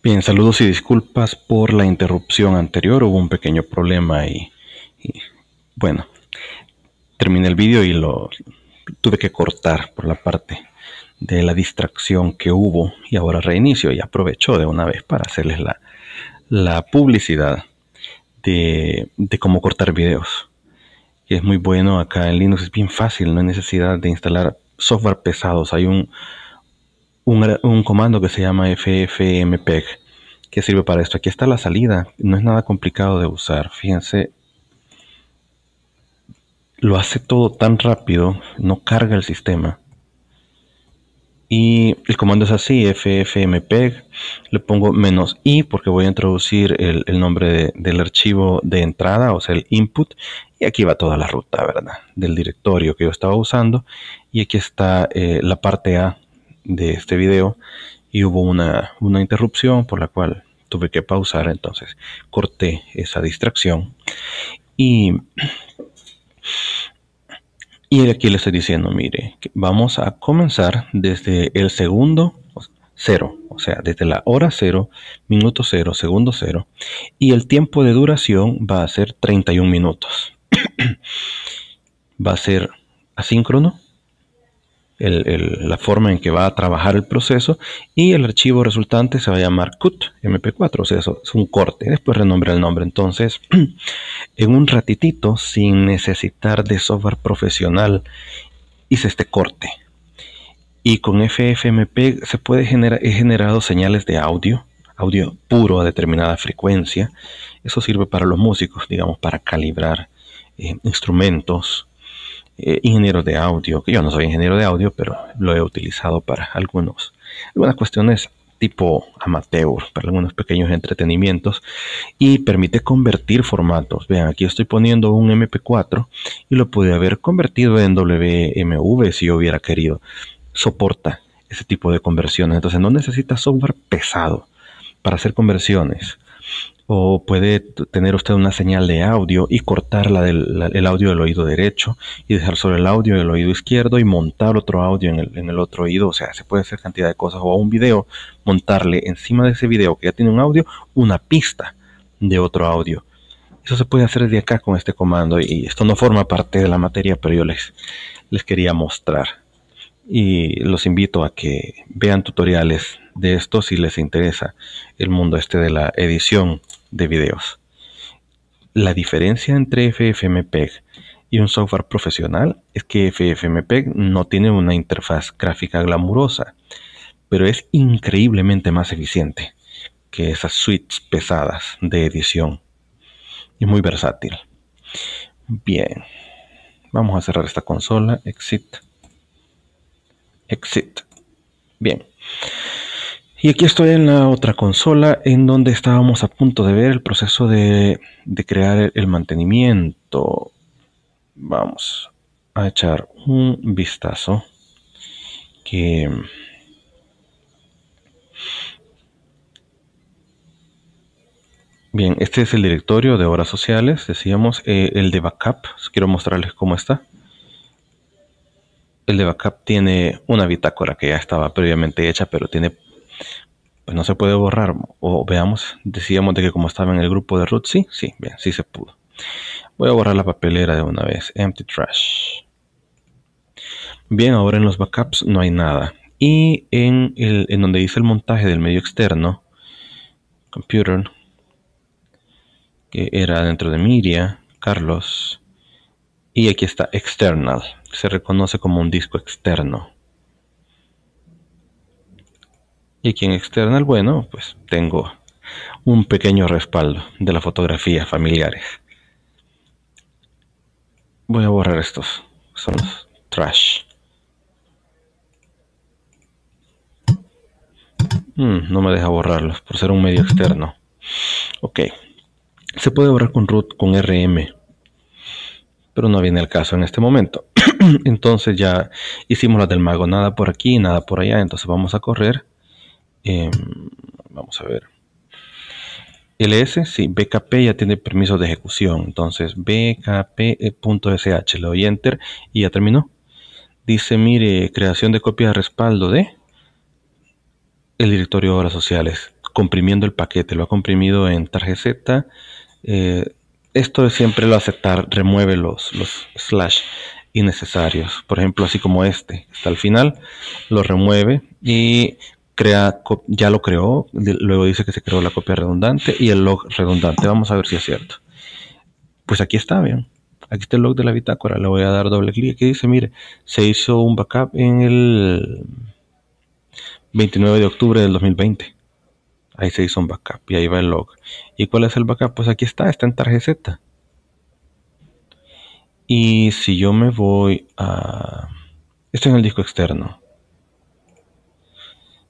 Bien, saludos y disculpas por la interrupción anterior. Hubo un pequeño problema y, bueno, terminé el vídeo y lo tuve que cortar por la parte de la distracción que hubo y ahora reinicio y aprovecho de una vez para hacerles la, la publicidad de, de cómo cortar videos. Y es muy bueno acá en Linux, es bien fácil, no hay necesidad de instalar software pesados. Hay un un, comando que se llama ffmpeg que sirve para esto. Aquí está la salida, no es nada complicado de usar. Fíjense, lo hace todo tan rápido, no carga el sistema. Y el comando es así, ffmpeg, le pongo menos i porque voy a introducir el, nombre del archivo de entrada, o sea, el input. Y aquí va toda la ruta, ¿verdad? Del directorio que yo estaba usando. Y aquí está eh, la parte A de este video y hubo una, interrupción por la cual tuve que pausar, entonces corté esa distracción y y aquí le estoy diciendo, mire, vamos a comenzar desde el segundo cero, o sea, desde la hora cero, minuto cero, segundo cero, y el tiempo de duración va a ser 31 minutos. va a ser asíncrono, la forma en que va a trabajar el proceso y el archivo resultante se va a llamar cut mp4, o sea, eso es un corte, después renombra el nombre. Entonces, en un ratitito, sin necesitar de software profesional, hice este corte. Y con FFMP se puede generar, he generado señales de audio, audio puro a determinada frecuencia. Eso sirve para los músicos, digamos, para calibrar eh, instrumentos, eh, ingeniero de audio, que yo no soy ingeniero de audio, pero lo he utilizado para algunos, algunas cuestiones tipo amateur, para algunos pequeños entretenimientos, y permite convertir formatos. Vean, aquí estoy poniendo un MP4 y lo pude haber convertido en WMV si yo hubiera querido. Soporta ese tipo de conversiones, entonces no necesita software pesado para hacer conversiones o puede tener usted una señal de audio y cortarla del el audio del oído derecho y dejar solo el audio del oído izquierdo y montar otro audio en el, otro oído. O sea, se puede hacer cantidad de cosas o a un video montarle encima de ese video que ya tiene un audio una pista de otro audio. Eso se puede hacer desde acá con este comando y esto no forma parte de la materia, pero yo les, les quería mostrar. Y los invito a que vean tutoriales de esto si les interesa el mundo este de la edición de videos. La diferencia entre FFmpeg y un software profesional es que FFmpeg no tiene una interfaz gráfica glamurosa, pero es increíblemente más eficiente que esas suites pesadas de edición y muy versátil. Bien, vamos a cerrar esta consola, exit, exit. Bien. Y aquí estoy en la otra consola en donde estábamos a punto de ver el proceso de, crear el mantenimiento. Vamos a echar un vistazo Bien, este es el directorio de horas sociales, decíamos, eh, el de backup, quiero mostrarles cómo está. El de backup tiene una bitácora que ya estaba previamente hecha, pero tiene pues no se puede borrar. O veamos, decíamos de que como estaba en el grupo de root, sí, sí, bien, sí se pudo. Voy a borrar la papelera de una vez, empty trash. Bien, ahora en los backups no hay nada. Y en, el, en donde dice el montaje del medio externo, computer, que era dentro de Miria, Carlos, y aquí está external, se reconoce como un disco externo y quien externa el bueno, pues tengo un pequeño respaldo de las fotografías familiares. Voy a borrar estos, son los trash. Mm, no me deja borrarlos por ser un medio externo. Ok. Se puede borrar con root, con rm, pero no viene el caso en este momento. entonces ya hicimos la del mago, nada por aquí, nada por allá, entonces vamos a correr Em, vamos a ver. LS, si, BKP ya tiene permiso de ejecución. Entonces, BKP.sh, eh, le doy enter y ya terminó. Dice, mire, creación de copia de respaldo de el directorio de obras sociales, comprimiendo el paquete. Lo ha comprimido en tarjeta. Eh, esto es siempre lo aceptar, remueve los, los slash innecesarios. Por ejemplo, así como este, hasta el final, lo remueve y ya lo creó, luego dice que se creó la copia redundante y el log redundante. Vamos a ver si es cierto. Pues aquí está, bien. Aquí está el log de la bitácora. Le voy a dar doble clic. Aquí dice, mire, se hizo un backup en el 29 de octubre del 2020. Ahí se hizo un backup y ahí va el log. ¿Y cuál es el backup? Pues aquí está, está en tarjeta. Y si yo me voy a... Esto en el disco externo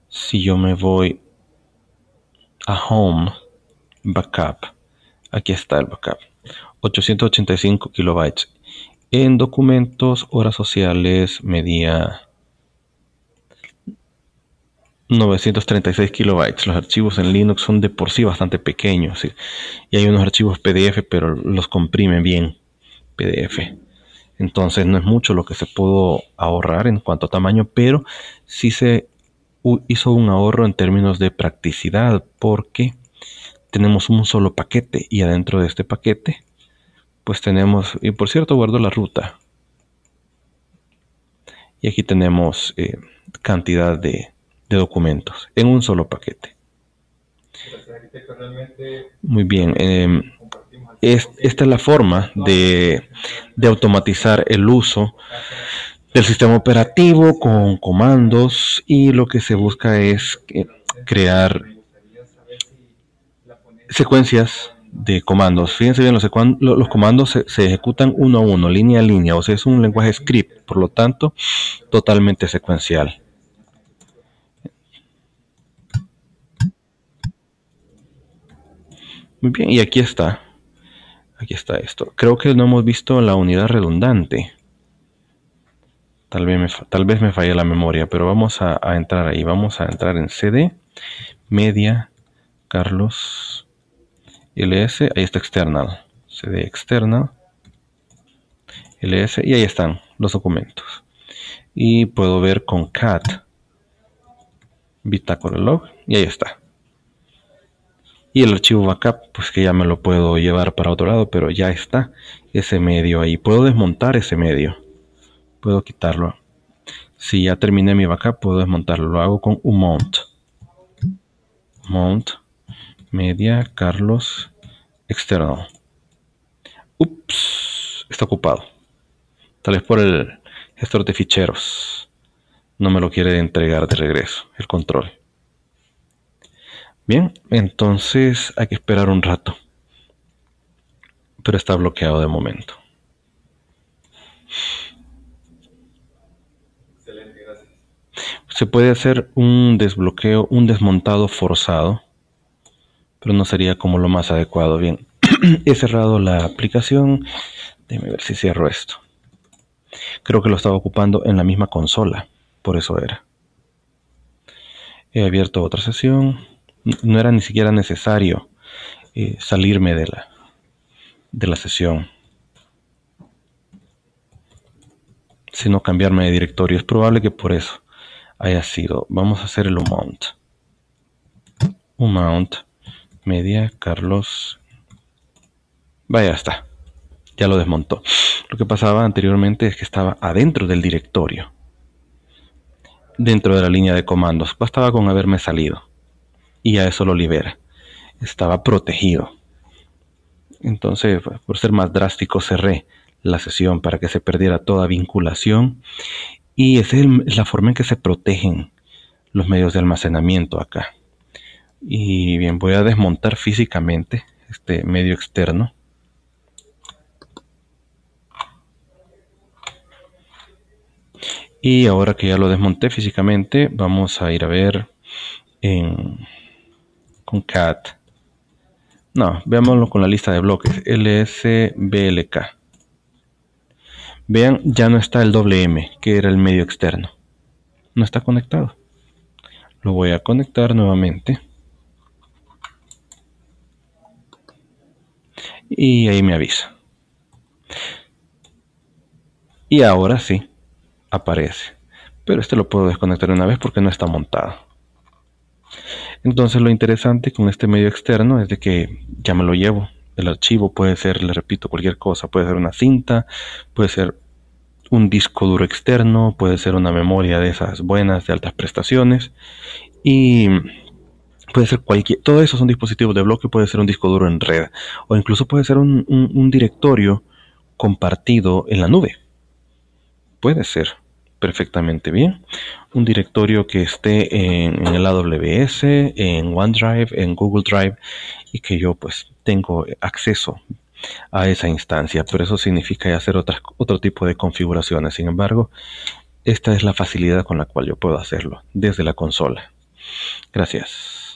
si yo me voy a Home Backup, aquí está el backup, 885 kilobytes. En documentos, horas sociales, medía 936 kilobytes. Los archivos en Linux son de por sí bastante pequeños. Y hay unos archivos PDF, pero los comprime bien. PDF. Entonces no es mucho lo que se pudo ahorrar en cuanto a tamaño, pero sí se hizo un ahorro en términos de practicidad porque tenemos un solo paquete y adentro de este paquete pues tenemos y por cierto guardo la ruta y aquí tenemos eh, cantidad de, documentos en un solo paquete muy bien em, esta es la forma de automatizar el uso del sistema operativo con comandos y lo que se busca es eh, crear secuencias de comandos. Fíjense bien, los, comandos se, se, ejecutan uno a uno, línea a línea, o sea, es un lenguaje script, por lo tanto, totalmente secuencial. Muy bien, y aquí está. Aquí está esto. Creo que no hemos visto la unidad redundante. Tal vez, me, tal la memoria, pero vamos a, entrar ahí. Vamos a entrar en CD, media, Carlos, LS, ahí está external, CD external, LS, y ahí están los documentos. Y puedo ver con CAT, bitácora log, y ahí está. Y el archivo backup, pues que ya me lo puedo llevar para otro lado, pero ya está ese medio ahí. Puedo desmontar ese medio puedo quitarlo. Si ya terminé mi backup, puedo desmontarlo. Lo hago con un mount. Mount media Carlos externo. Ups, está ocupado. Tal vez por el gestor de ficheros. No me lo quiere entregar de regreso el control. Bien, entonces hay que esperar un rato. Pero está bloqueado de momento. Se puede hacer un desbloqueo, un desmontado forzado, pero no sería como lo más adecuado. Bien, he cerrado la aplicación. Déjame ver si cierro esto. Creo que lo estaba ocupando en la misma consola, por eso era. He abierto otra sesión. No era ni siquiera necesario eh, salirme de la, de la sesión. sino cambiarme de directorio. Es probable que por eso haya sido. Vamos a hacer el amount. umount media Carlos. Vaya, está. Ya lo desmontó. Lo que pasaba anteriormente es que estaba adentro del directorio. Dentro de la línea de comandos. Bastaba con haberme salido. Y a eso lo libera. Estaba protegido. Entonces, por ser más drástico, cerré la sesión para que se perdiera toda vinculación y esa es la forma en que se protegen los medios de almacenamiento acá. Y bien, voy a desmontar físicamente este medio externo. Y ahora que ya lo desmonté físicamente, vamos a ir a ver en, con CAT. No, veámoslo con la lista de bloques. LSBLK. Vean, ya no está el doble M, que era el medio externo. No está conectado. Lo voy a conectar nuevamente. Y ahí me avisa. Y ahora sí, aparece. Pero este lo puedo desconectar una vez porque no está montado. Entonces lo interesante con este medio externo es de que ya me lo llevo. El archivo puede ser, le repito, cualquier cosa. Puede ser una cinta, puede ser un disco duro externo, puede ser una memoria de esas buenas, de altas prestaciones. Y puede ser cualquier, todo eso son dispositivos de bloque, puede ser un disco duro en red, o incluso puede ser un, un directorio compartido en la nube. Puede ser perfectamente bien. Un directorio que esté en, el AWS, en OneDrive, en Google Drive y que yo pues tengo acceso a esa instancia. Pero eso significa hacer otro tipo de configuraciones. Sin embargo, esta es la facilidad con la cual yo puedo hacerlo desde la consola. Gracias.